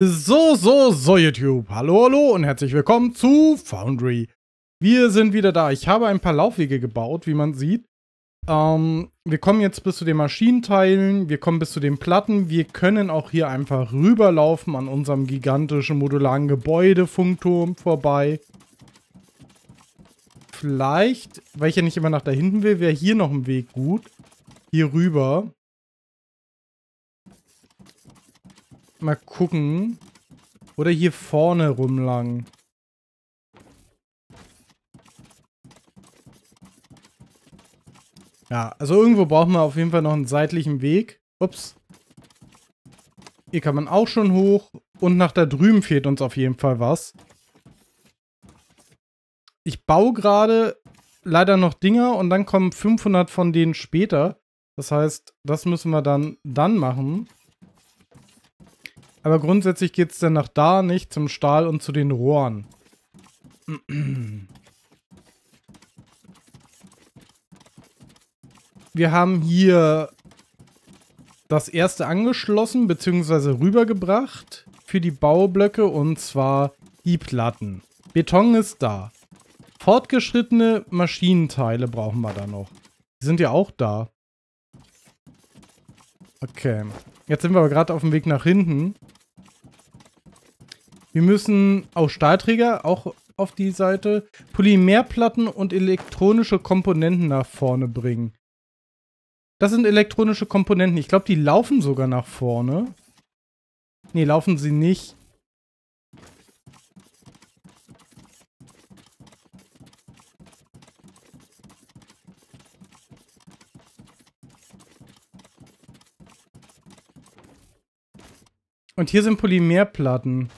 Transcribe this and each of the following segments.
So, so, so YouTube. Hallo, hallo und herzlich willkommen zu Foundry. Wir sind wieder da. Ich habe ein paar Laufwege gebaut, wie man sieht. Ähm, wir kommen jetzt bis zu den Maschinenteilen, wir kommen bis zu den Platten. Wir können auch hier einfach rüberlaufen an unserem gigantischen modularen Gebäudefunkturm vorbei. Vielleicht, weil ich ja nicht immer nach da hinten will, wäre hier noch ein Weg gut. Hier rüber. mal gucken. Oder hier vorne rumlang. Ja, also irgendwo brauchen wir auf jeden Fall noch einen seitlichen Weg. Ups. Hier kann man auch schon hoch. Und nach da drüben fehlt uns auf jeden Fall was. Ich baue gerade leider noch Dinger und dann kommen 500 von denen später. Das heißt, das müssen wir dann dann machen. Aber grundsätzlich geht es dann nach da nicht zum Stahl und zu den Rohren. Wir haben hier das erste angeschlossen bzw. rübergebracht für die Baublöcke und zwar die Platten. Beton ist da. Fortgeschrittene Maschinenteile brauchen wir da noch. Die sind ja auch da. Okay. Jetzt sind wir aber gerade auf dem Weg nach hinten. Wir müssen auch Stahlträger, auch auf die Seite, Polymerplatten und elektronische Komponenten nach vorne bringen. Das sind elektronische Komponenten. Ich glaube, die laufen sogar nach vorne. Ne, laufen sie nicht. Und hier sind Polymerplatten.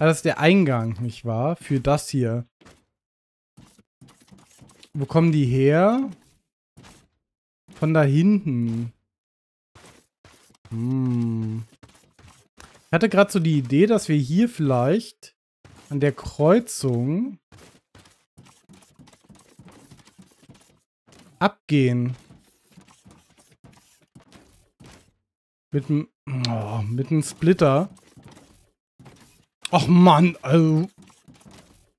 Ah, also, das ist der Eingang, nicht wahr? Für das hier. Wo kommen die her? Von da hinten. Hm. Ich hatte gerade so die Idee, dass wir hier vielleicht an der Kreuzung abgehen. Mit einem oh, Splitter. Och Mann, also.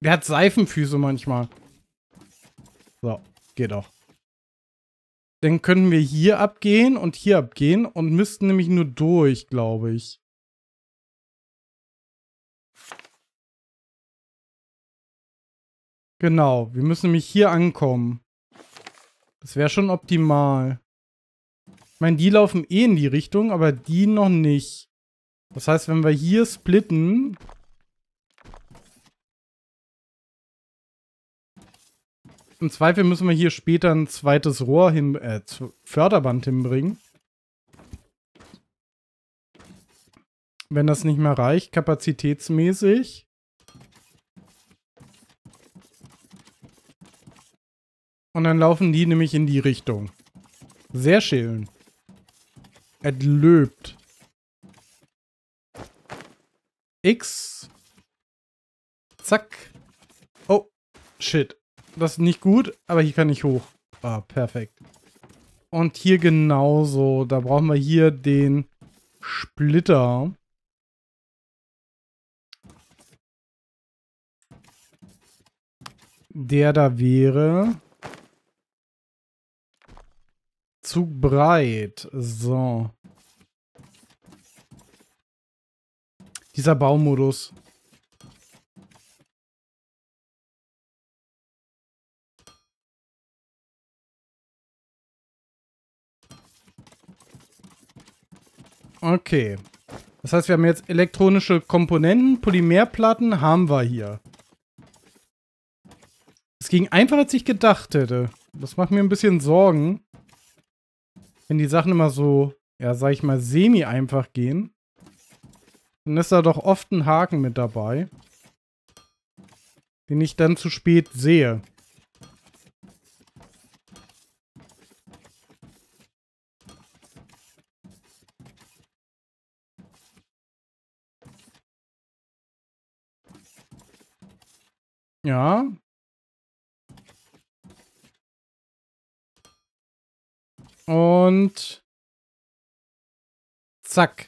Wer hat Seifenfüße manchmal. So, geht doch. Dann können wir hier abgehen und hier abgehen und müssten nämlich nur durch, glaube ich. Genau, wir müssen nämlich hier ankommen. Das wäre schon optimal. Ich meine, die laufen eh in die Richtung, aber die noch nicht. Das heißt, wenn wir hier splitten, Im Zweifel müssen wir hier später ein zweites Rohr hin, äh, Förderband hinbringen. Wenn das nicht mehr reicht, kapazitätsmäßig. Und dann laufen die nämlich in die Richtung. Sehr schön. Es löbt. X. Zack. Oh, shit. Das ist nicht gut, aber hier kann ich hoch. Ah, perfekt. Und hier genauso. Da brauchen wir hier den Splitter. Der da wäre. Zu breit. So. Dieser Baumodus. Okay. Das heißt, wir haben jetzt elektronische Komponenten, Polymerplatten haben wir hier. Es ging einfacher, als ich gedacht hätte. Das macht mir ein bisschen Sorgen. Wenn die Sachen immer so, ja, sag ich mal, semi-einfach gehen. Dann ist da doch oft ein Haken mit dabei. Den ich dann zu spät sehe. Ja. Und zack.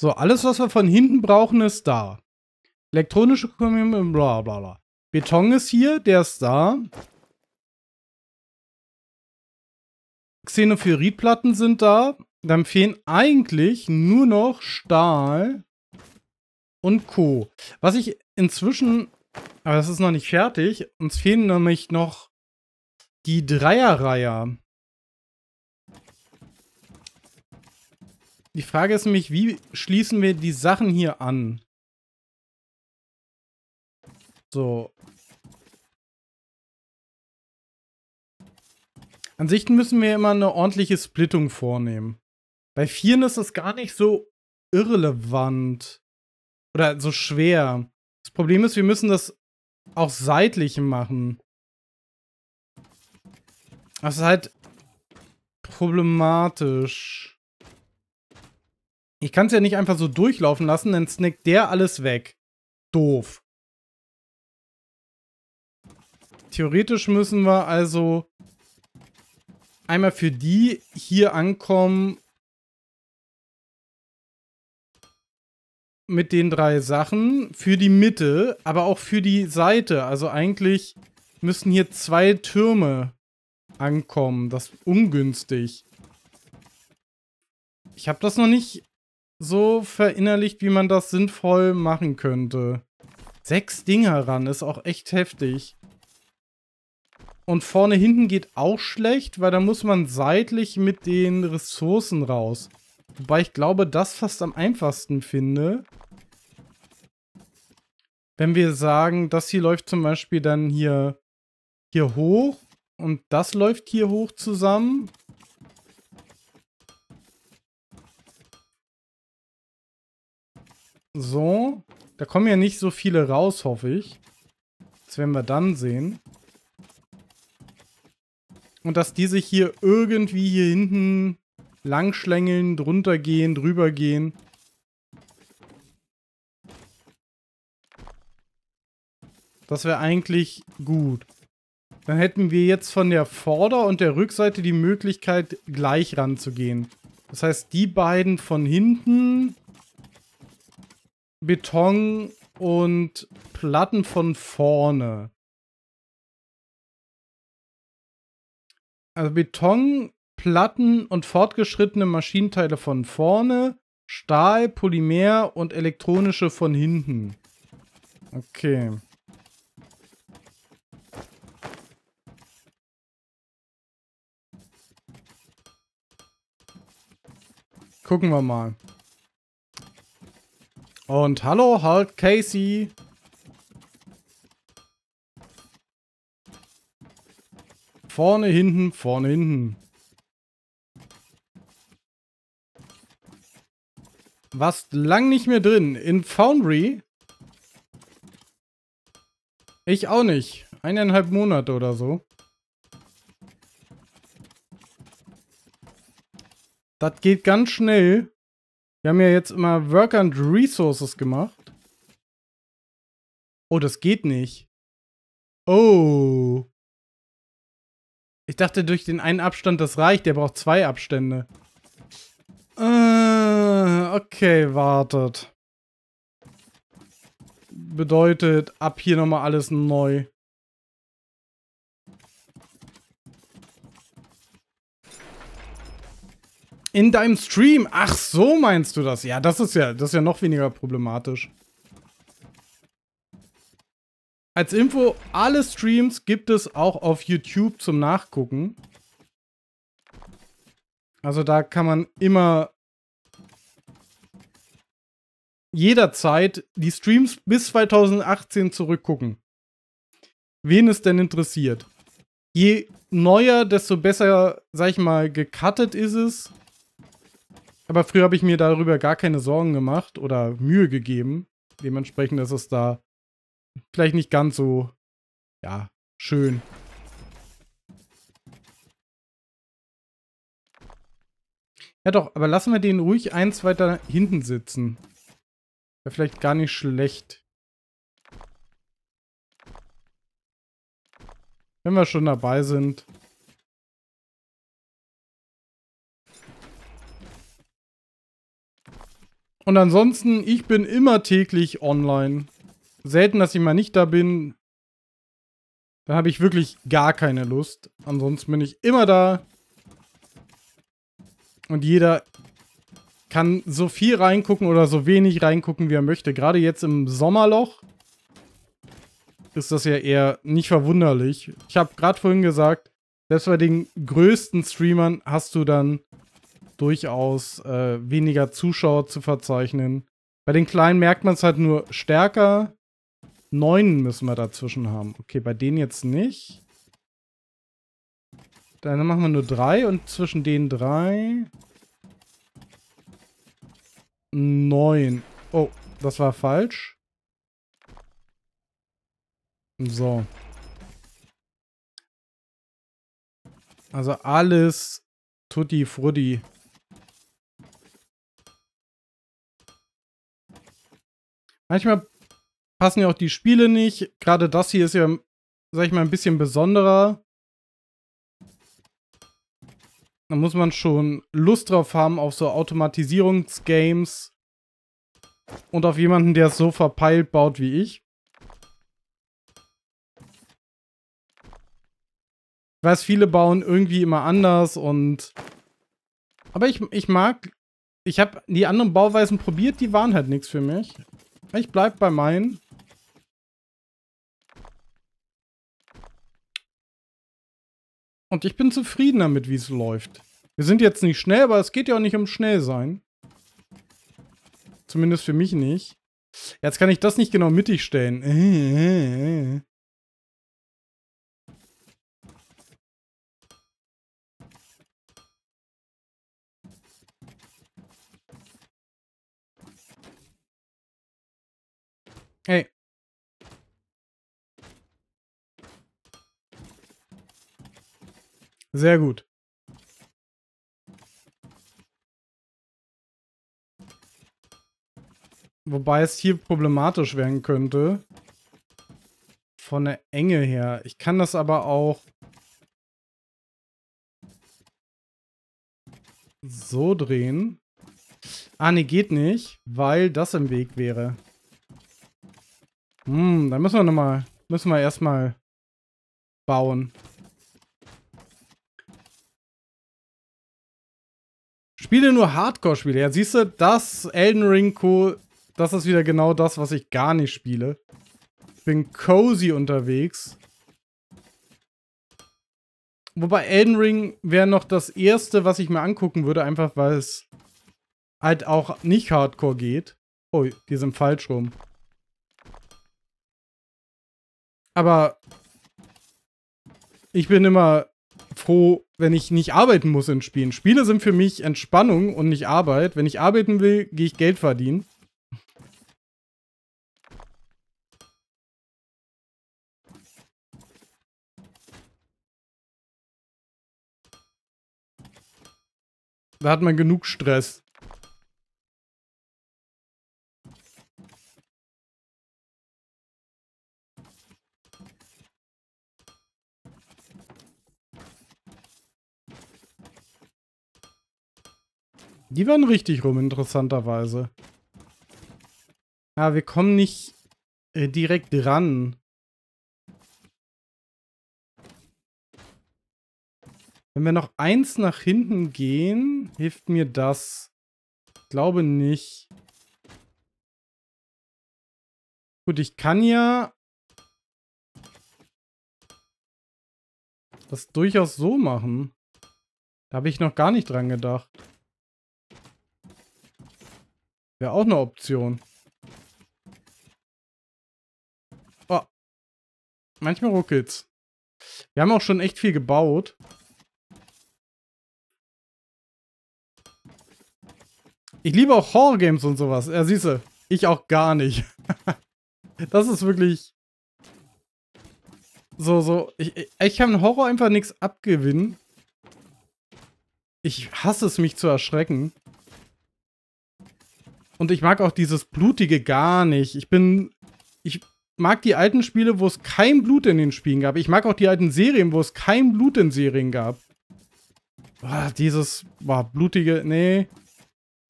So, alles, was wir von hinten brauchen, ist da. Elektronische Kommunikation, bla bla bla. Beton ist hier, der ist da. Xenophyritplatten sind da. Dann fehlen eigentlich nur noch Stahl und Co. Was ich inzwischen, aber das ist noch nicht fertig, uns fehlen nämlich noch die Dreierreiher. Die Frage ist nämlich, wie schließen wir die Sachen hier an? So, An sich müssen wir immer eine ordentliche Splittung vornehmen. Bei vieren ist das gar nicht so irrelevant oder so schwer. Das Problem ist, wir müssen das auch seitlich machen. Das ist halt problematisch. Ich kann es ja nicht einfach so durchlaufen lassen, dann snackt der alles weg. Doof. Theoretisch müssen wir also einmal für die hier ankommen mit den drei Sachen, für die Mitte, aber auch für die Seite. Also eigentlich müssen hier zwei Türme ankommen. Das ist ungünstig. Ich habe das noch nicht so verinnerlicht, wie man das sinnvoll machen könnte. Sechs Dinger ran ist auch echt heftig. Und vorne hinten geht auch schlecht, weil da muss man seitlich mit den Ressourcen raus. Wobei ich glaube, das fast am einfachsten finde. Wenn wir sagen, das hier läuft zum Beispiel dann hier, hier hoch und das läuft hier hoch zusammen. So. Da kommen ja nicht so viele raus, hoffe ich. Das werden wir dann sehen. Und dass die sich hier irgendwie hier hinten langschlängeln, drunter gehen, drüber gehen. Das wäre eigentlich gut. Dann hätten wir jetzt von der Vorder- und der Rückseite die Möglichkeit, gleich ranzugehen. Das heißt, die beiden von hinten, Beton und Platten von vorne. also Betonplatten und fortgeschrittene Maschinenteile von vorne, Stahl, Polymer und elektronische von hinten. Okay. Gucken wir mal. Und hallo, halt Casey. Vorne, hinten, vorne, hinten. Was lang nicht mehr drin. In Foundry? Ich auch nicht. Eineinhalb Monate oder so. Das geht ganz schnell. Wir haben ja jetzt immer Work and Resources gemacht. Oh, das geht nicht. Oh. Ich dachte, durch den einen Abstand das reicht. Der braucht zwei Abstände. Äh, okay, wartet. Bedeutet, ab hier nochmal alles neu. In deinem Stream. Ach, so meinst du das? Ja, das ist ja, das ist ja noch weniger problematisch. Als Info, alle Streams gibt es auch auf YouTube zum Nachgucken. Also da kann man immer jederzeit die Streams bis 2018 zurückgucken. Wen es denn interessiert. Je neuer, desto besser, sag ich mal, gecuttet ist es. Aber früher habe ich mir darüber gar keine Sorgen gemacht oder Mühe gegeben. Dementsprechend ist es da vielleicht nicht ganz so, ja, schön. Ja doch, aber lassen wir den ruhig eins weiter hinten sitzen. Wäre vielleicht gar nicht schlecht. Wenn wir schon dabei sind. Und ansonsten, ich bin immer täglich online selten, dass ich mal nicht da bin, dann habe ich wirklich gar keine Lust. Ansonsten bin ich immer da. Und jeder kann so viel reingucken oder so wenig reingucken, wie er möchte. Gerade jetzt im Sommerloch ist das ja eher nicht verwunderlich. Ich habe gerade vorhin gesagt, selbst bei den größten Streamern hast du dann durchaus äh, weniger Zuschauer zu verzeichnen. Bei den Kleinen merkt man es halt nur stärker. Neun müssen wir dazwischen haben. Okay, bei denen jetzt nicht. Dann machen wir nur drei und zwischen den drei... Neun. Oh, das war falsch. So. Also alles tutti frutti. Manchmal passen ja auch die Spiele nicht. Gerade das hier ist ja, sag ich mal, ein bisschen besonderer. Da muss man schon Lust drauf haben auf so Automatisierungsgames und auf jemanden, der es so verpeilt baut wie ich. Ich weiß, viele bauen irgendwie immer anders und... Aber ich, ich mag... Ich habe die anderen Bauweisen probiert, die waren halt nichts für mich. Ich bleib bei meinen. Und ich bin zufrieden damit, wie es läuft. Wir sind jetzt nicht schnell, aber es geht ja auch nicht um schnell sein. Zumindest für mich nicht. Jetzt kann ich das nicht genau mittig stellen. Hey. Sehr gut. Wobei es hier problematisch werden könnte. Von der Enge her. Ich kann das aber auch so drehen. Ah, ne, geht nicht, weil das im Weg wäre. Hm, dann müssen wir nochmal, müssen wir erstmal bauen. Spiele nur Hardcore-Spiele. Ja, siehst du, das Elden Ring Co. Das ist wieder genau das, was ich gar nicht spiele. Ich bin cozy unterwegs. Wobei Elden Ring wäre noch das erste, was ich mir angucken würde, einfach weil es halt auch nicht Hardcore geht. Oh, die sind falsch rum. Aber ich bin immer froh, wenn ich nicht arbeiten muss in Spielen. Spiele sind für mich Entspannung und nicht Arbeit. Wenn ich arbeiten will, gehe ich Geld verdienen. Da hat man genug Stress. Die waren richtig rum, interessanterweise. Ja, wir kommen nicht äh, direkt ran. Wenn wir noch eins nach hinten gehen, hilft mir das. Ich glaube nicht. Gut, ich kann ja das durchaus so machen. Da habe ich noch gar nicht dran gedacht. Wäre auch eine Option. Oh. Manchmal ruckelt's. Wir haben auch schon echt viel gebaut. Ich liebe auch Horror-Games und sowas. Ja, siehste, ich auch gar nicht. das ist wirklich... So, so. Ich, ich kann Horror einfach nichts abgewinnen. Ich hasse es, mich zu erschrecken. Und ich mag auch dieses Blutige gar nicht. Ich bin. Ich mag die alten Spiele, wo es kein Blut in den Spielen gab. Ich mag auch die alten Serien, wo es kein Blut in Serien gab. Boah, dieses boah, blutige, nee.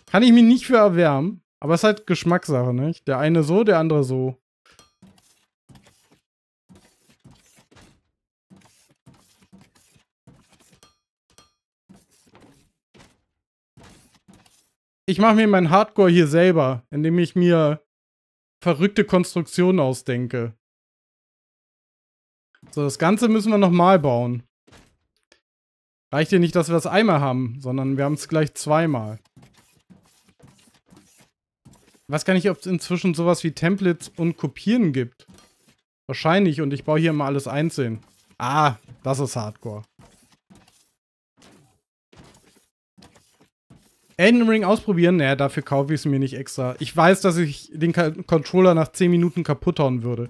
Kann ich mich nicht für erwärmen. Aber es ist halt Geschmackssache, nicht? Der eine so, der andere so. ich mache mir mein Hardcore hier selber, indem ich mir verrückte Konstruktionen ausdenke. So, das Ganze müssen wir nochmal bauen. Reicht ja nicht, dass wir das einmal haben, sondern wir haben es gleich zweimal. Ich weiß gar nicht, ob es inzwischen sowas wie Templates und Kopieren gibt. Wahrscheinlich und ich baue hier immer alles einzeln. Ah, das ist Hardcore. Elden Ring ausprobieren? Naja, dafür kaufe ich es mir nicht extra. Ich weiß, dass ich den Ka Controller nach 10 Minuten kaputt hauen würde.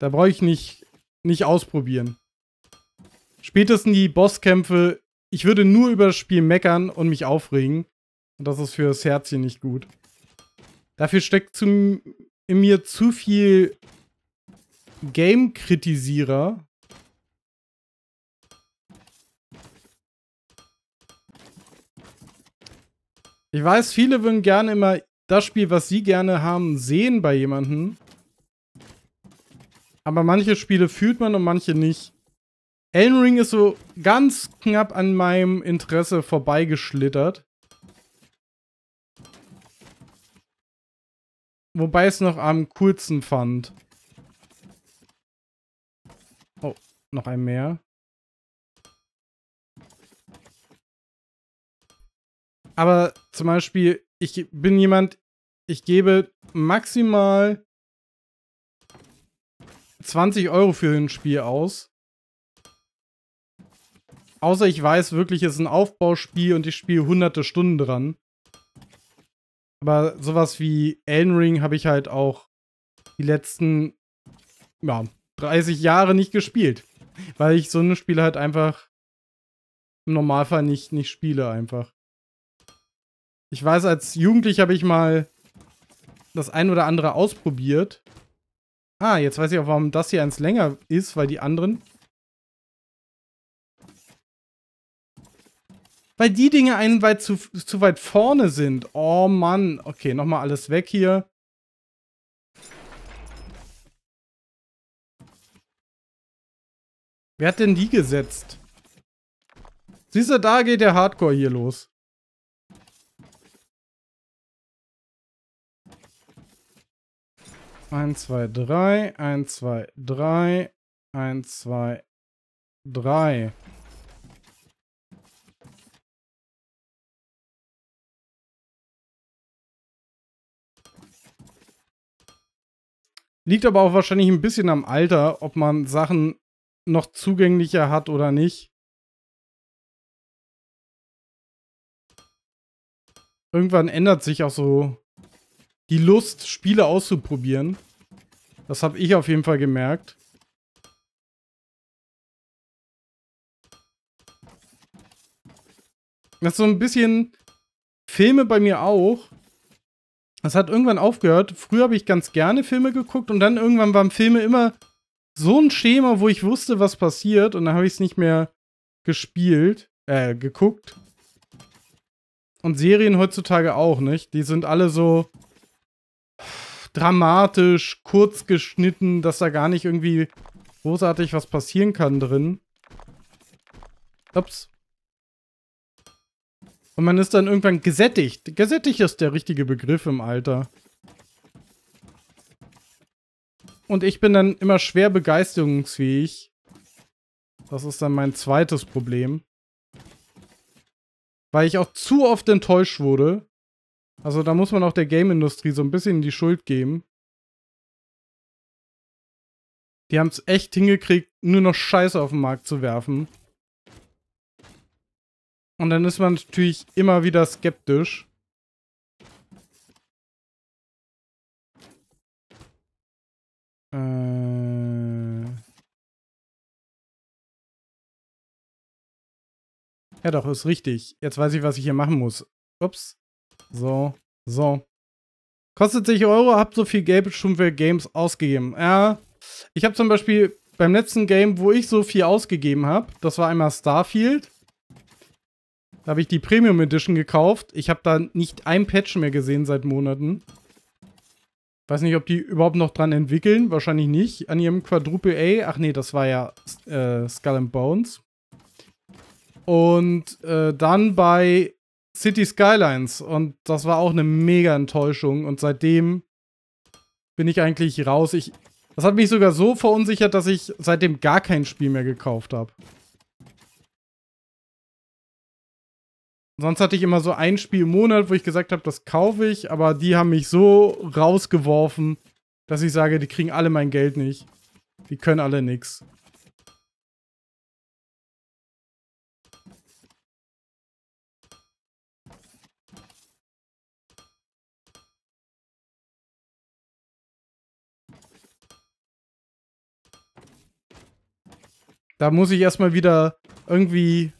Da brauche ich nicht, nicht ausprobieren. Spätestens die Bosskämpfe. Ich würde nur über das Spiel meckern und mich aufregen. Und das ist für das Herzchen nicht gut. Dafür steckt zu, in mir zu viel Game-Kritisierer, Ich weiß, viele würden gerne immer das Spiel, was sie gerne haben, sehen bei jemandem. Aber manche Spiele fühlt man und manche nicht. Elden Ring ist so ganz knapp an meinem Interesse vorbeigeschlittert. Wobei es noch am kurzen fand. Oh, noch ein mehr. Aber zum Beispiel, ich bin jemand, ich gebe maximal 20 Euro für ein Spiel aus. Außer ich weiß wirklich, es ist ein Aufbauspiel und ich spiele hunderte Stunden dran. Aber sowas wie Elden Ring habe ich halt auch die letzten ja, 30 Jahre nicht gespielt. Weil ich so ein Spiel halt einfach im Normalfall nicht, nicht spiele einfach. Ich weiß, als Jugendlich habe ich mal das ein oder andere ausprobiert. Ah, jetzt weiß ich auch, warum das hier eins länger ist, weil die anderen... Weil die Dinge einen weit zu, zu weit vorne sind. Oh Mann. Okay, nochmal alles weg hier. Wer hat denn die gesetzt? Siehst du, da geht der Hardcore hier los. 1, 2, 3, 1, 2, 3, 1, 2, 3. Liegt aber auch wahrscheinlich ein bisschen am Alter, ob man Sachen noch zugänglicher hat oder nicht. Irgendwann ändert sich auch so die Lust, Spiele auszuprobieren. Das habe ich auf jeden Fall gemerkt. Das ist so ein bisschen Filme bei mir auch. Das hat irgendwann aufgehört. Früher habe ich ganz gerne Filme geguckt und dann irgendwann waren Filme immer so ein Schema, wo ich wusste, was passiert und dann habe ich es nicht mehr gespielt, äh, geguckt. Und Serien heutzutage auch nicht. Die sind alle so, dramatisch, kurz geschnitten, dass da gar nicht irgendwie großartig was passieren kann drin. Ups. Und man ist dann irgendwann gesättigt. Gesättigt ist der richtige Begriff im Alter. Und ich bin dann immer schwer begeisterungsfähig. Das ist dann mein zweites Problem. Weil ich auch zu oft enttäuscht wurde also da muss man auch der Game-Industrie so ein bisschen die Schuld geben. Die haben es echt hingekriegt, nur noch Scheiße auf den Markt zu werfen. Und dann ist man natürlich immer wieder skeptisch. Äh ja doch, ist richtig. Jetzt weiß ich, was ich hier machen muss. Ups. So, so. Kostet 10 Euro, habt so viel Geld schon für Games ausgegeben. Ja, ich habe zum Beispiel beim letzten Game, wo ich so viel ausgegeben habe, das war einmal Starfield. Da habe ich die Premium Edition gekauft. Ich habe da nicht ein Patch mehr gesehen seit Monaten. Weiß nicht, ob die überhaupt noch dran entwickeln. Wahrscheinlich nicht. An ihrem Quadruple A. Ach nee, das war ja äh, Skull and Bones. Und äh, dann bei City Skylines und das war auch eine mega Enttäuschung und seitdem bin ich eigentlich raus. Ich, das hat mich sogar so verunsichert, dass ich seitdem gar kein Spiel mehr gekauft habe. Sonst hatte ich immer so ein Spiel im Monat, wo ich gesagt habe, das kaufe ich, aber die haben mich so rausgeworfen, dass ich sage, die kriegen alle mein Geld nicht. Die können alle nichts. Da muss ich erstmal wieder irgendwie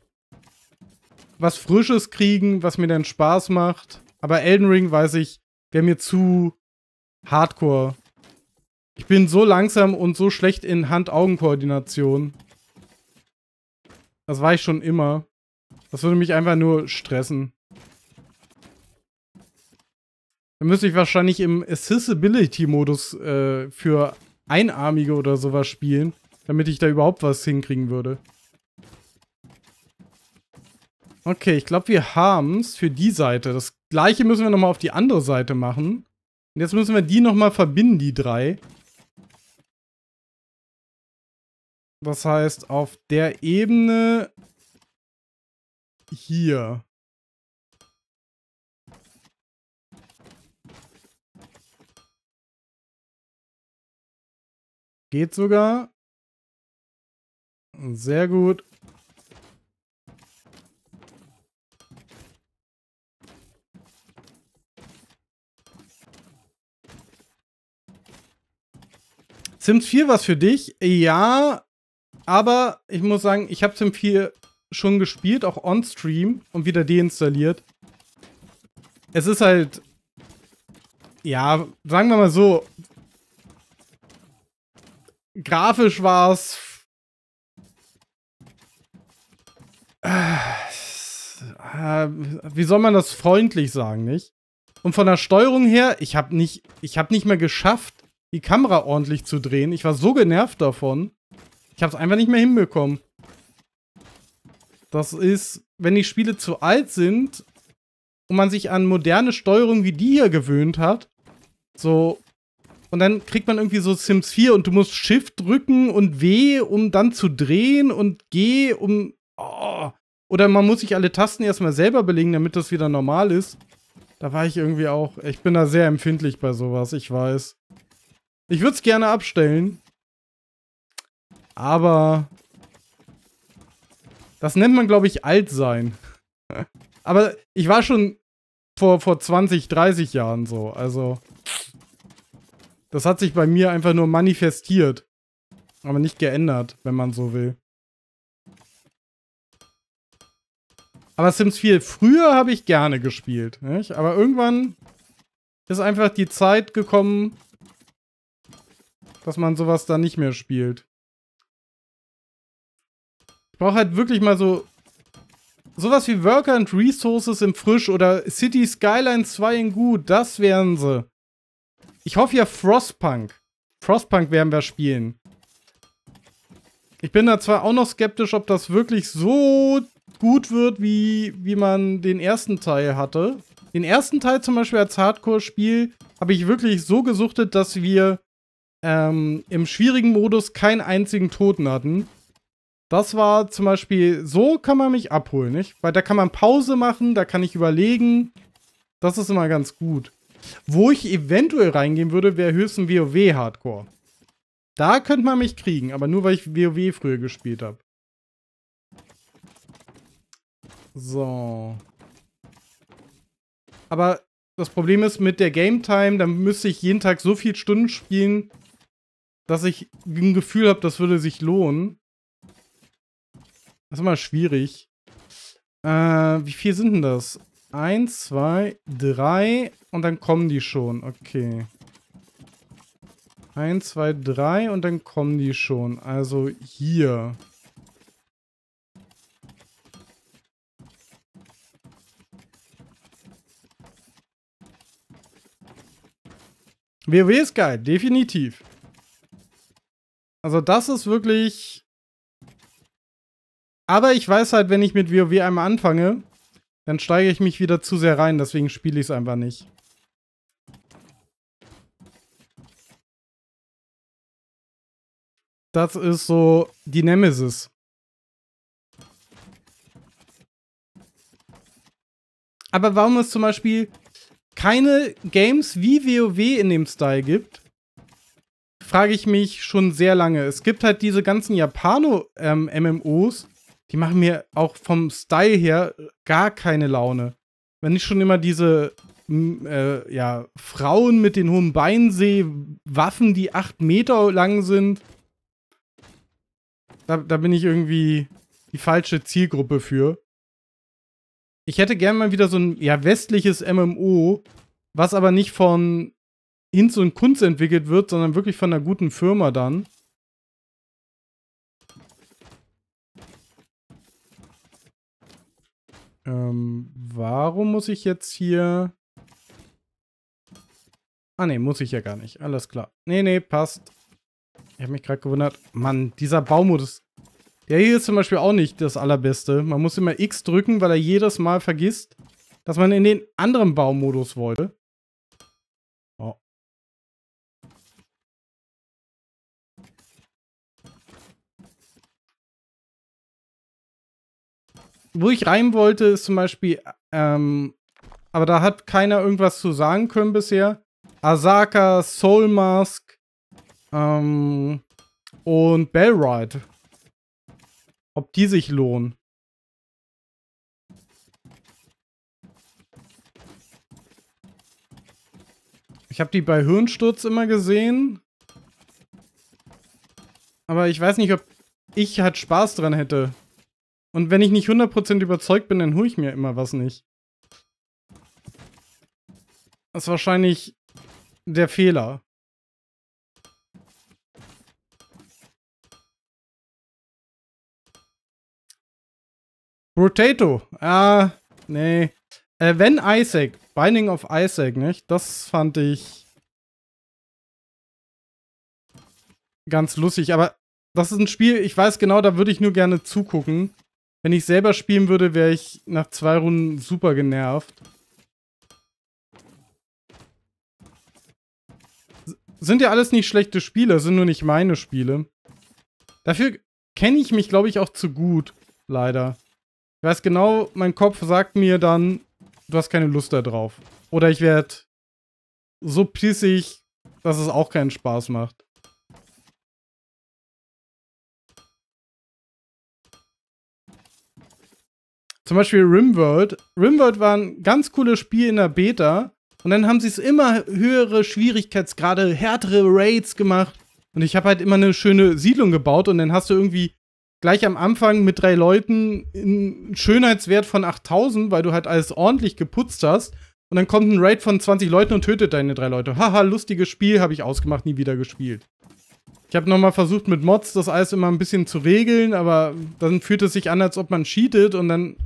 was Frisches kriegen, was mir dann Spaß macht. Aber Elden Ring, weiß ich, wäre mir zu hardcore. Ich bin so langsam und so schlecht in Hand-Augen-Koordination. Das war ich schon immer. Das würde mich einfach nur stressen. Dann müsste ich wahrscheinlich im Accessibility-Modus äh, für Einarmige oder sowas spielen. Damit ich da überhaupt was hinkriegen würde. Okay, ich glaube, wir haben es für die Seite. Das gleiche müssen wir nochmal auf die andere Seite machen. Und jetzt müssen wir die nochmal verbinden, die drei. Das heißt, auf der Ebene hier. Geht sogar. Sehr gut. Sims 4 was für dich? Ja, aber ich muss sagen, ich habe Sims 4 schon gespielt, auch on-stream und wieder deinstalliert. Es ist halt, ja, sagen wir mal so, grafisch war es äh, wie soll man das freundlich sagen, nicht? Und von der Steuerung her, ich habe nicht, ich nicht mehr geschafft, die Kamera ordentlich zu drehen. Ich war so genervt davon. Ich habe es einfach nicht mehr hinbekommen. Das ist, wenn die Spiele zu alt sind und man sich an moderne Steuerung wie die hier gewöhnt hat, so und dann kriegt man irgendwie so Sims 4 und du musst Shift drücken und W, um dann zu drehen und G, um. Oh. Oder man muss sich alle Tasten erstmal selber belegen, damit das wieder normal ist. Da war ich irgendwie auch, ich bin da sehr empfindlich bei sowas, ich weiß. Ich würde es gerne abstellen. Aber das nennt man, glaube ich, alt sein. aber ich war schon vor, vor 20, 30 Jahren so. Also das hat sich bei mir einfach nur manifestiert. Aber nicht geändert, wenn man so will. Aber Sims 4, früher habe ich gerne gespielt. Nicht? Aber irgendwann ist einfach die Zeit gekommen, dass man sowas da nicht mehr spielt. Ich brauche halt wirklich mal so sowas wie Worker and Resources im Frisch oder City Skyline 2 in Gut, das wären sie. Ich hoffe ja Frostpunk. Frostpunk werden wir spielen. Ich bin da zwar auch noch skeptisch, ob das wirklich so gut wird, wie, wie man den ersten Teil hatte. Den ersten Teil zum Beispiel als Hardcore-Spiel habe ich wirklich so gesuchtet, dass wir ähm, im schwierigen Modus keinen einzigen Toten hatten. Das war zum Beispiel, so kann man mich abholen, nicht? Weil da kann man Pause machen, da kann ich überlegen. Das ist immer ganz gut. Wo ich eventuell reingehen würde, wäre höchstens WoW Hardcore. Da könnte man mich kriegen, aber nur weil ich WoW früher gespielt habe. So. Aber das Problem ist mit der Game Time, da müsste ich jeden Tag so viele Stunden spielen, dass ich ein Gefühl habe, das würde sich lohnen. Das ist immer schwierig. Äh, wie viel sind denn das? Eins, zwei, drei und dann kommen die schon. Okay. Eins, zwei, drei und dann kommen die schon. Also hier. WoW ist geil, definitiv. Also das ist wirklich... Aber ich weiß halt, wenn ich mit WoW einmal anfange, dann steige ich mich wieder zu sehr rein, deswegen spiele ich es einfach nicht. Das ist so die Nemesis. Aber warum ist zum Beispiel keine Games wie WoW in dem Style gibt, frage ich mich schon sehr lange. Es gibt halt diese ganzen Japano-MMOs, ähm, die machen mir auch vom Style her gar keine Laune. Wenn ich schon immer diese äh, ja, Frauen mit den hohen Beinen sehe, Waffen, die acht Meter lang sind, da, da bin ich irgendwie die falsche Zielgruppe für. Ich hätte gern mal wieder so ein ja, westliches MMO, was aber nicht von Hinz und Kunz entwickelt wird, sondern wirklich von einer guten Firma dann. Ähm, warum muss ich jetzt hier... Ah ne, muss ich ja gar nicht. Alles klar. Ne, ne, passt. Ich habe mich gerade gewundert. Mann, dieser Baumodus. Der hier ist zum Beispiel auch nicht das allerbeste. Man muss immer X drücken, weil er jedes Mal vergisst, dass man in den anderen Baumodus wollte. Oh. Wo ich rein wollte, ist zum Beispiel, ähm, aber da hat keiner irgendwas zu sagen können bisher. Asaka, Soul Mask ähm, und Bellride ob die sich lohnen. Ich habe die bei Hirnsturz immer gesehen. Aber ich weiß nicht, ob ich halt Spaß dran hätte. Und wenn ich nicht 100% überzeugt bin, dann hole ich mir immer was nicht. Das ist wahrscheinlich der Fehler. Potato. Ah, nee. Äh, wenn Isaac. Binding of Isaac, nicht? Das fand ich ganz lustig. Aber das ist ein Spiel, ich weiß genau, da würde ich nur gerne zugucken. Wenn ich selber spielen würde, wäre ich nach zwei Runden super genervt. Sind ja alles nicht schlechte Spiele, sind nur nicht meine Spiele. Dafür kenne ich mich, glaube ich, auch zu gut. Leider. Ich weiß genau, mein Kopf sagt mir dann, du hast keine Lust da drauf. Oder ich werde so pissig, dass es auch keinen Spaß macht. Zum Beispiel Rimworld. Rimworld war ein ganz cooles Spiel in der Beta. Und dann haben sie es immer höhere Schwierigkeitsgrade, härtere Raids gemacht. Und ich habe halt immer eine schöne Siedlung gebaut und dann hast du irgendwie gleich am Anfang mit drei Leuten einen Schönheitswert von 8000, weil du halt alles ordentlich geputzt hast. Und dann kommt ein Raid von 20 Leuten und tötet deine drei Leute. Haha, lustiges Spiel, habe ich ausgemacht, nie wieder gespielt. Ich habe nochmal versucht, mit Mods das alles immer ein bisschen zu regeln, aber dann fühlt es sich an, als ob man cheatet und dann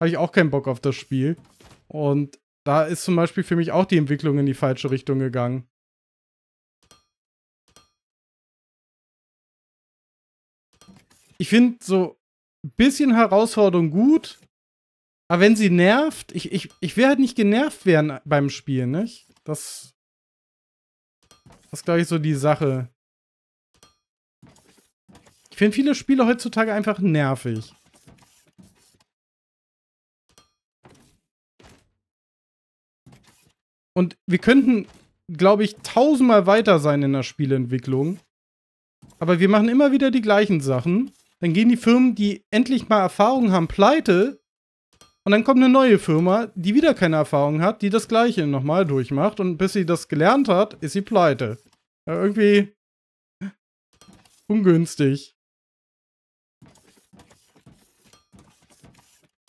habe ich auch keinen Bock auf das Spiel. Und da ist zum Beispiel für mich auch die Entwicklung in die falsche Richtung gegangen. ich finde so ein bisschen Herausforderung gut, aber wenn sie nervt, ich, ich, ich will halt nicht genervt werden beim Spiel, nicht? Das, das ist, glaube ich, so die Sache. Ich finde viele Spiele heutzutage einfach nervig. Und wir könnten, glaube ich, tausendmal weiter sein in der Spielentwicklung. Aber wir machen immer wieder die gleichen Sachen. Dann gehen die Firmen, die endlich mal Erfahrung haben, pleite. Und dann kommt eine neue Firma, die wieder keine Erfahrung hat, die das gleiche nochmal durchmacht. Und bis sie das gelernt hat, ist sie pleite. Ja, irgendwie ungünstig.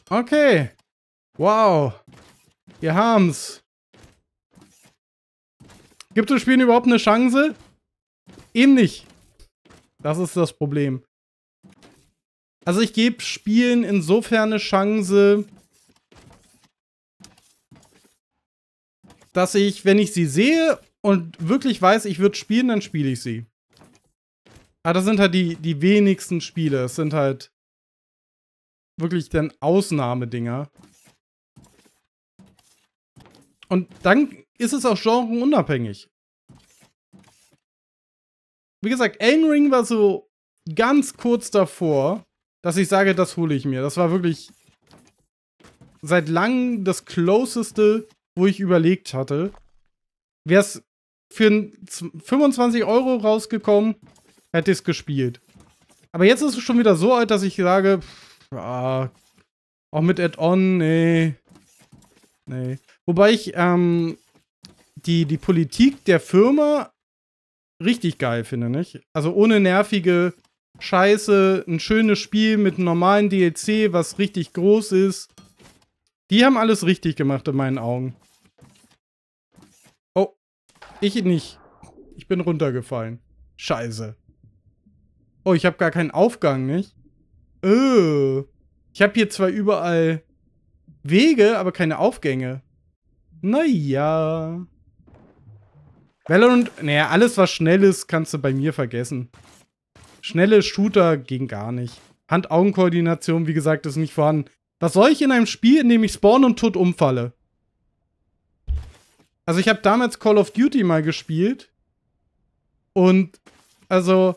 Okay. Wow. Wir haben's. Gibt das Spiel überhaupt eine Chance? Eben nicht. Das ist das Problem. Also ich gebe Spielen insofern eine Chance, dass ich, wenn ich sie sehe und wirklich weiß, ich würde spielen, dann spiele ich sie. Aber ah, das sind halt die, die wenigsten Spiele. Es sind halt wirklich dann Ausnahmedinger. Und dann ist es auch genrenunabhängig. Wie gesagt, Elden Ring war so ganz kurz davor, dass ich sage, das hole ich mir. Das war wirklich seit langem das Closeste, wo ich überlegt hatte. Wäre es für 25 Euro rausgekommen, hätte ich es gespielt. Aber jetzt ist es schon wieder so alt, dass ich sage, pff, ah, auch mit Add-on, nee. Nee. Wobei ich ähm, die, die Politik der Firma richtig geil finde, nicht? Also ohne nervige scheiße, ein schönes Spiel mit einem normalen DLC, was richtig groß ist. Die haben alles richtig gemacht in meinen Augen. Oh, ich nicht. Ich bin runtergefallen. Scheiße. Oh, ich habe gar keinen Aufgang, nicht? Öh. Ich habe hier zwar überall Wege, aber keine Aufgänge. Naja. und... naja, alles was schnell ist, kannst du bei mir vergessen. Schnelle Shooter ging gar nicht. Hand-Augen-Koordination, wie gesagt, ist nicht vorhanden. Was soll ich in einem Spiel, in dem ich spawn und tot umfalle? Also ich habe damals Call of Duty mal gespielt. Und also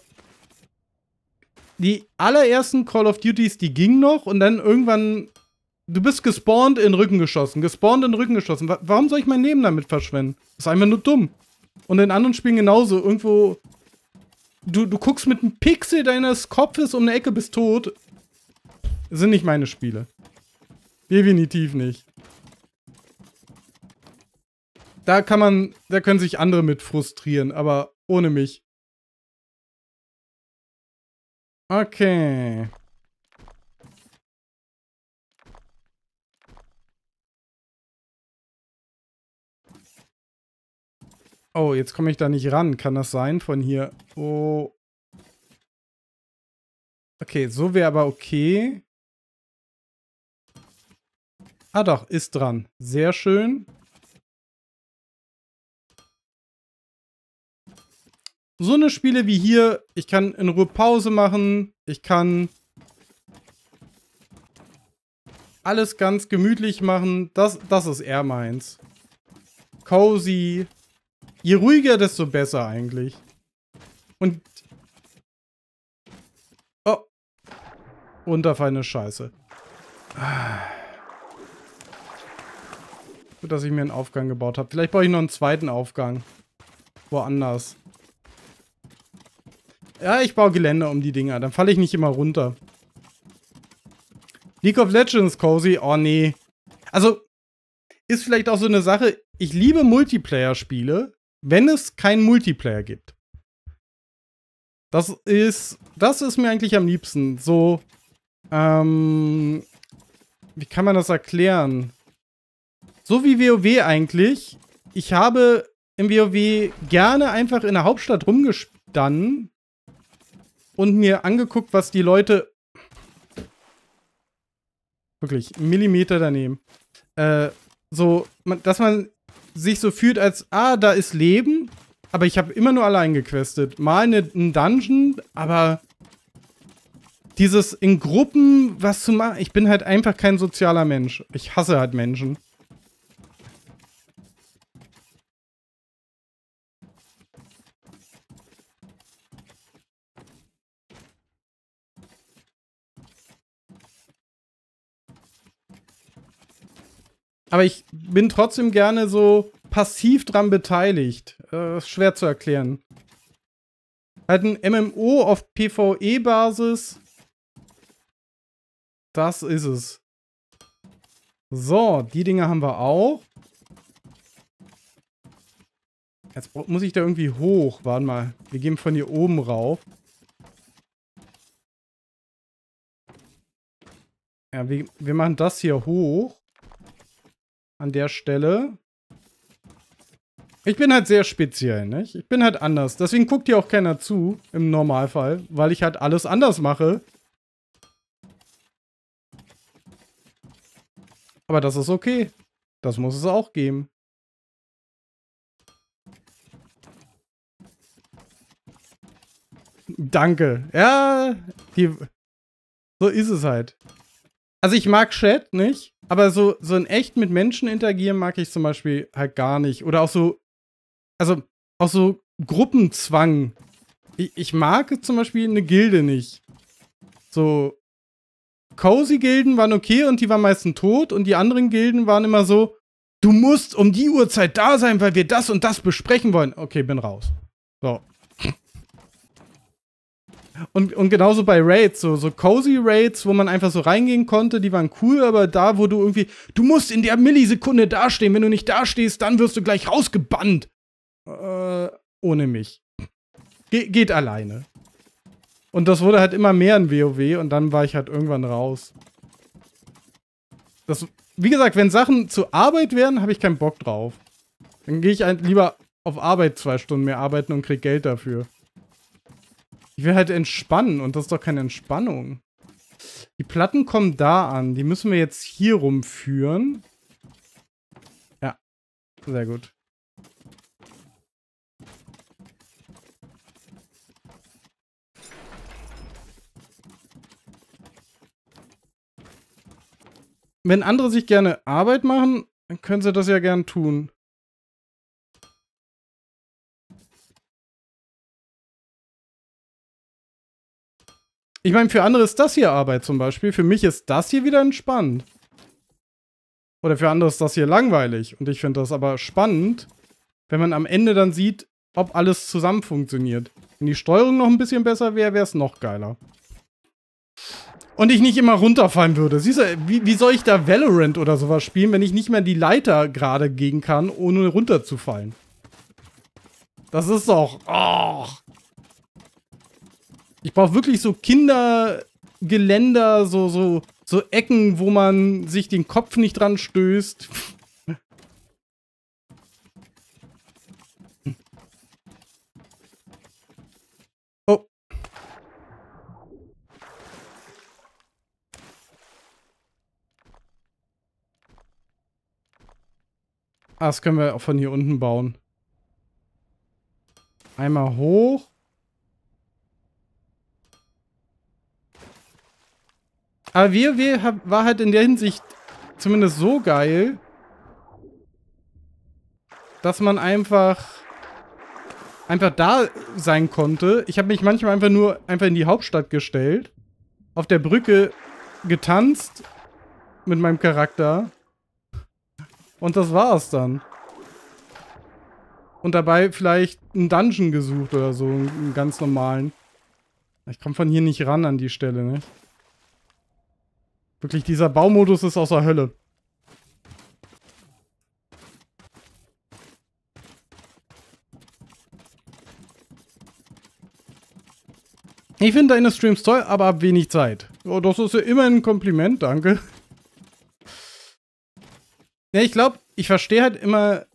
die allerersten Call of Duties, die gingen noch und dann irgendwann du bist gespawnt in Rücken geschossen, gespawnt in Rücken geschossen. Warum soll ich mein Leben damit verschwenden? Das ist einfach nur dumm. Und in anderen Spielen genauso. Irgendwo du, du guckst mit einem Pixel deines Kopfes um eine Ecke, bis tot. Das sind nicht meine Spiele. Definitiv nicht. Da kann man, da können sich andere mit frustrieren, aber ohne mich. Okay. Oh, jetzt komme ich da nicht ran. Kann das sein von hier? Oh. Okay, so wäre aber okay. Ah doch, ist dran. Sehr schön. So eine Spiele wie hier, ich kann in Ruhe Pause machen, ich kann alles ganz gemütlich machen. Das, das ist eher meins. Cozy, Je ruhiger, desto besser eigentlich. Und... Oh. Runterfallende Scheiße. Gut, dass ich mir einen Aufgang gebaut habe. Vielleicht brauche ich noch einen zweiten Aufgang. Woanders. Ja, ich baue Geländer um die Dinger. Dann falle ich nicht immer runter. League of Legends, Cozy. Oh, nee. Also, ist vielleicht auch so eine Sache. Ich liebe Multiplayer-Spiele wenn es keinen Multiplayer gibt. Das ist, das ist mir eigentlich am liebsten. So, ähm, wie kann man das erklären? So wie WoW eigentlich. Ich habe im WoW gerne einfach in der Hauptstadt rumgestanden und mir angeguckt, was die Leute wirklich Millimeter daneben. Äh, so, man, dass man sich so fühlt, als, ah, da ist Leben, aber ich habe immer nur allein gequestet. Mal ne, einen Dungeon, aber dieses in Gruppen was zu machen, ich bin halt einfach kein sozialer Mensch. Ich hasse halt Menschen. aber ich bin trotzdem gerne so passiv dran beteiligt. Äh, schwer zu erklären. Halt ein MMO auf PvE-Basis. Das ist es. So, die Dinger haben wir auch. Jetzt muss ich da irgendwie hoch. Warte mal. Wir gehen von hier oben rauf. Ja, wir, wir machen das hier hoch an der Stelle. Ich bin halt sehr speziell, nicht? Ich bin halt anders. Deswegen guckt hier auch keiner zu, im Normalfall, weil ich halt alles anders mache. Aber das ist okay. Das muss es auch geben. Danke. Ja, die, so ist es halt. Also ich mag Chat nicht, aber so, so in echt mit Menschen interagieren mag ich zum Beispiel halt gar nicht. Oder auch so, also auch so Gruppenzwang. Ich, ich mag zum Beispiel eine Gilde nicht. So, cozy Gilden waren okay und die waren meistens tot und die anderen Gilden waren immer so, du musst um die Uhrzeit da sein, weil wir das und das besprechen wollen. Okay, bin raus. So. Und, und genauso bei Raids, so, so cozy Raids, wo man einfach so reingehen konnte, die waren cool, aber da, wo du irgendwie, du musst in der Millisekunde dastehen, wenn du nicht dastehst, dann wirst du gleich rausgebannt. Äh, ohne mich. Ge geht alleine. Und das wurde halt immer mehr in WoW und dann war ich halt irgendwann raus. Das, wie gesagt, wenn Sachen zu Arbeit wären, habe ich keinen Bock drauf. Dann gehe ich halt lieber auf Arbeit zwei Stunden mehr arbeiten und krieg Geld dafür. Ich will halt entspannen und das ist doch keine Entspannung. Die Platten kommen da an. Die müssen wir jetzt hier rumführen. Ja, sehr gut. Wenn andere sich gerne Arbeit machen, können sie das ja gern tun. Ich meine, für andere ist das hier Arbeit zum Beispiel. Für mich ist das hier wieder entspannt. Oder für andere ist das hier langweilig. Und ich finde das aber spannend, wenn man am Ende dann sieht, ob alles zusammen funktioniert. Wenn die Steuerung noch ein bisschen besser wäre, wäre es noch geiler. Und ich nicht immer runterfallen würde. Siehst du, wie, wie soll ich da Valorant oder sowas spielen, wenn ich nicht mehr die Leiter gerade gegen kann, ohne runterzufallen? Das ist doch... Oh. Ich brauche wirklich so Kindergeländer, so, so, so Ecken, wo man sich den Kopf nicht dran stößt. oh. Ah, das können wir auch von hier unten bauen. Einmal hoch. Aber WoW war halt in der Hinsicht zumindest so geil, dass man einfach einfach da sein konnte. Ich habe mich manchmal einfach nur einfach in die Hauptstadt gestellt, auf der Brücke getanzt mit meinem Charakter und das war's dann. Und dabei vielleicht einen Dungeon gesucht oder so, einen ganz normalen. Ich komme von hier nicht ran an die Stelle, ne? Wirklich, dieser Baumodus ist aus der Hölle. Ich finde deine Streams toll, aber hab wenig Zeit. Oh, das ist ja immer ein Kompliment, danke. Ja, ich glaube, ich verstehe halt immer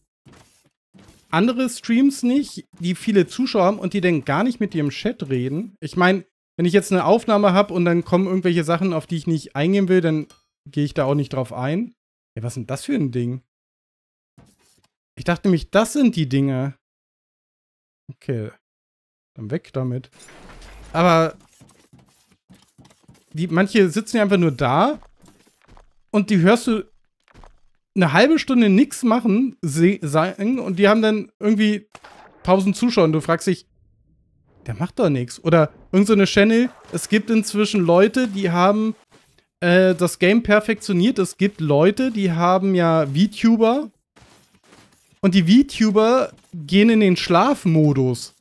andere Streams nicht, die viele Zuschauer haben und die denn gar nicht mit dir im Chat reden. Ich meine, wenn ich jetzt eine Aufnahme habe und dann kommen irgendwelche Sachen, auf die ich nicht eingehen will, dann gehe ich da auch nicht drauf ein. Ey, was sind das für ein Ding? Ich dachte nämlich, das sind die Dinge. Okay. Dann weg damit. Aber die, manche sitzen ja einfach nur da und die hörst du eine halbe Stunde nichts machen, sagen und die haben dann irgendwie tausend Zuschauer und du fragst dich, der macht doch nichts. Oder irgend so eine Channel. Es gibt inzwischen Leute, die haben äh, das Game perfektioniert. Es gibt Leute, die haben ja VTuber. Und die VTuber gehen in den Schlafmodus.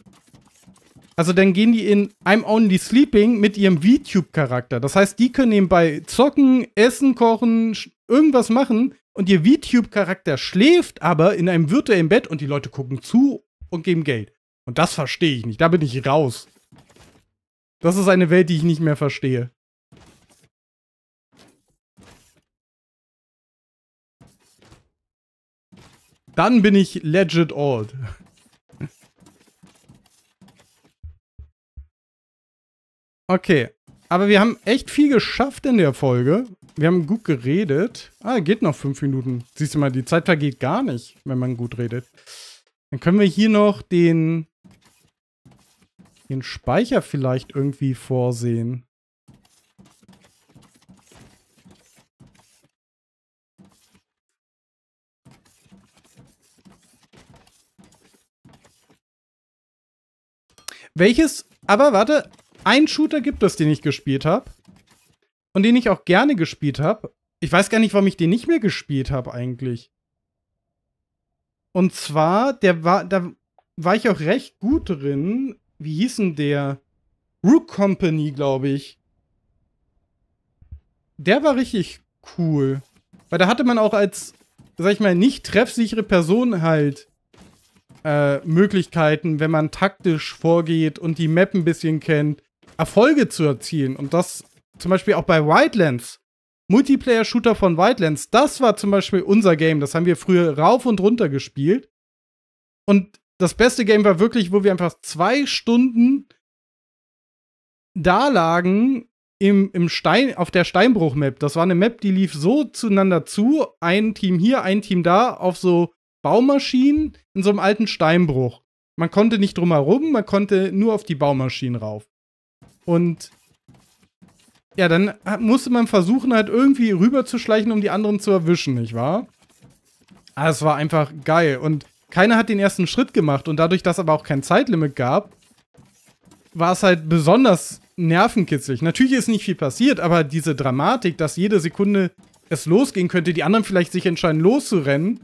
Also dann gehen die in I'm Only Sleeping mit ihrem VTube-Charakter. Das heißt, die können nebenbei zocken, essen, kochen, irgendwas machen. Und ihr VTube-Charakter schläft aber in einem virtuellen Bett und die Leute gucken zu und geben Geld. Und das verstehe ich nicht. Da bin ich raus. Das ist eine Welt, die ich nicht mehr verstehe. Dann bin ich legit old. Okay, aber wir haben echt viel geschafft in der Folge. Wir haben gut geredet. Ah, geht noch fünf Minuten. Siehst du mal, die Zeit vergeht gar nicht, wenn man gut redet. Dann können wir hier noch den den Speicher vielleicht irgendwie vorsehen. Welches, aber warte, ein Shooter gibt es, den ich gespielt habe. Und den ich auch gerne gespielt habe. Ich weiß gar nicht, warum ich den nicht mehr gespielt habe eigentlich. Und zwar, der war, da war ich auch recht gut drin wie hieß denn der? Rook Company, glaube ich. Der war richtig cool. Weil da hatte man auch als, sag ich mal, nicht treffsichere Person halt äh, Möglichkeiten, wenn man taktisch vorgeht und die Map ein bisschen kennt, Erfolge zu erzielen. Und das zum Beispiel auch bei Wildlands. Multiplayer-Shooter von Wildlands, das war zum Beispiel unser Game. Das haben wir früher rauf und runter gespielt. Und das beste Game war wirklich, wo wir einfach zwei Stunden da lagen im, im Stein, auf der Steinbruch-Map. Das war eine Map, die lief so zueinander zu. Ein Team hier, ein Team da, auf so Baumaschinen in so einem alten Steinbruch. Man konnte nicht drumherum, man konnte nur auf die Baumaschinen rauf. Und ja, dann musste man versuchen, halt irgendwie rüberzuschleichen, um die anderen zu erwischen, nicht wahr? Aber ah, es war einfach geil. Und keiner hat den ersten Schritt gemacht und dadurch, dass es aber auch kein Zeitlimit gab, war es halt besonders nervenkitzelig. Natürlich ist nicht viel passiert, aber diese Dramatik, dass jede Sekunde es losgehen könnte, die anderen vielleicht sich entscheiden, loszurennen,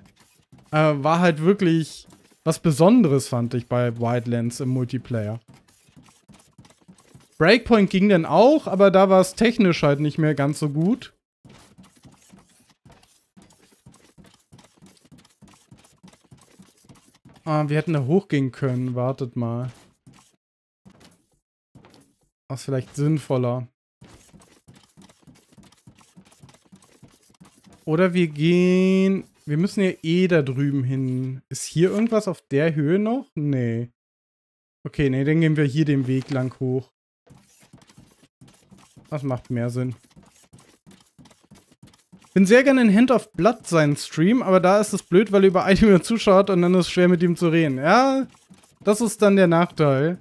äh, war halt wirklich was Besonderes, fand ich, bei Wildlands im Multiplayer. Breakpoint ging dann auch, aber da war es technisch halt nicht mehr ganz so gut. Ah, wir hätten da hochgehen können. Wartet mal. Das ist vielleicht sinnvoller. Oder wir gehen... Wir müssen ja eh da drüben hin. Ist hier irgendwas auf der Höhe noch? Nee. Okay, nee, dann gehen wir hier den Weg lang hoch. Das macht mehr Sinn bin sehr gerne in Hand of Blood seinen Stream, aber da ist es blöd, weil er über Item zuschaut und dann ist es schwer mit ihm zu reden. Ja, das ist dann der Nachteil.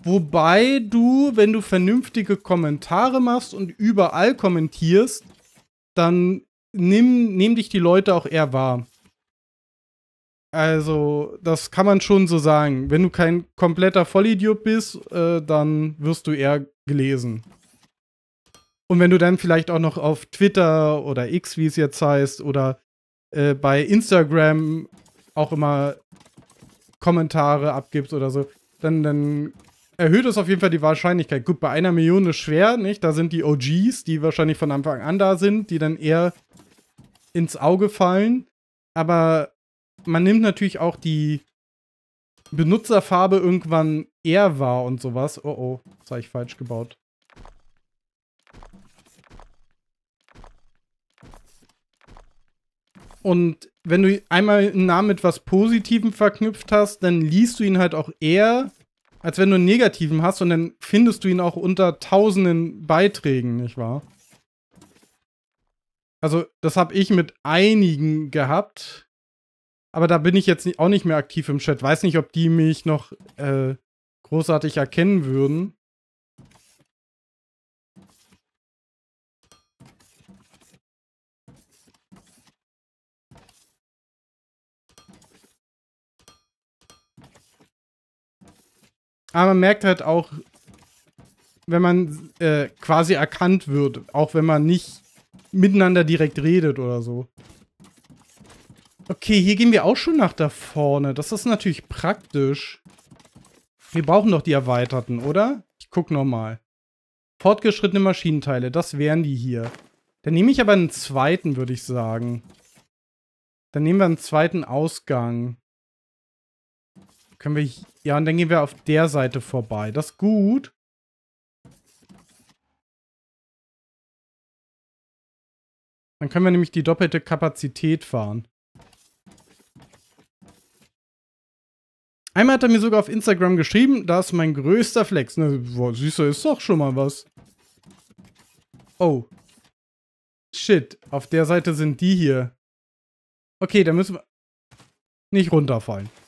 Wobei du, wenn du vernünftige Kommentare machst und überall kommentierst, dann nimm, nehmen dich die Leute auch eher wahr. Also, das kann man schon so sagen. Wenn du kein kompletter Vollidiot bist, äh, dann wirst du eher gelesen. Und wenn du dann vielleicht auch noch auf Twitter oder X, wie es jetzt heißt, oder äh, bei Instagram auch immer Kommentare abgibst oder so, dann, dann erhöht es auf jeden Fall die Wahrscheinlichkeit. Gut, bei einer Million ist schwer, nicht? Da sind die OGs, die wahrscheinlich von Anfang an da sind, die dann eher ins Auge fallen. Aber man nimmt natürlich auch die Benutzerfarbe irgendwann eher wahr und sowas. Oh oh, das habe ich falsch gebaut. Und wenn du einmal einen Namen mit was Positivem verknüpft hast, dann liest du ihn halt auch eher, als wenn du einen Negativen hast. Und dann findest du ihn auch unter tausenden Beiträgen, nicht wahr? Also, das habe ich mit einigen gehabt. Aber da bin ich jetzt auch nicht mehr aktiv im Chat. Weiß nicht, ob die mich noch äh, großartig erkennen würden. Aber man merkt halt auch, wenn man äh, quasi erkannt wird, auch wenn man nicht miteinander direkt redet oder so. Okay, hier gehen wir auch schon nach da vorne. Das ist natürlich praktisch. Wir brauchen doch die erweiterten, oder? Ich guck nochmal. Fortgeschrittene Maschinenteile, das wären die hier. Dann nehme ich aber einen zweiten, würde ich sagen. Dann nehmen wir einen zweiten Ausgang. Können wir... hier... Ja, und dann gehen wir auf der Seite vorbei. Das ist gut. Dann können wir nämlich die doppelte Kapazität fahren. Einmal hat er mir sogar auf Instagram geschrieben, da ist mein größter Flex. Na, boah, süßer ist doch schon mal was. Oh. Shit, auf der Seite sind die hier. Okay, dann müssen wir nicht runterfallen.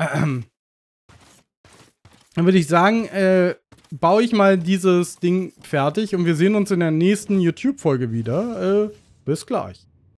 Ähm dann würde ich sagen, äh, baue ich mal dieses Ding fertig und wir sehen uns in der nächsten YouTube-Folge wieder. Äh, bis gleich.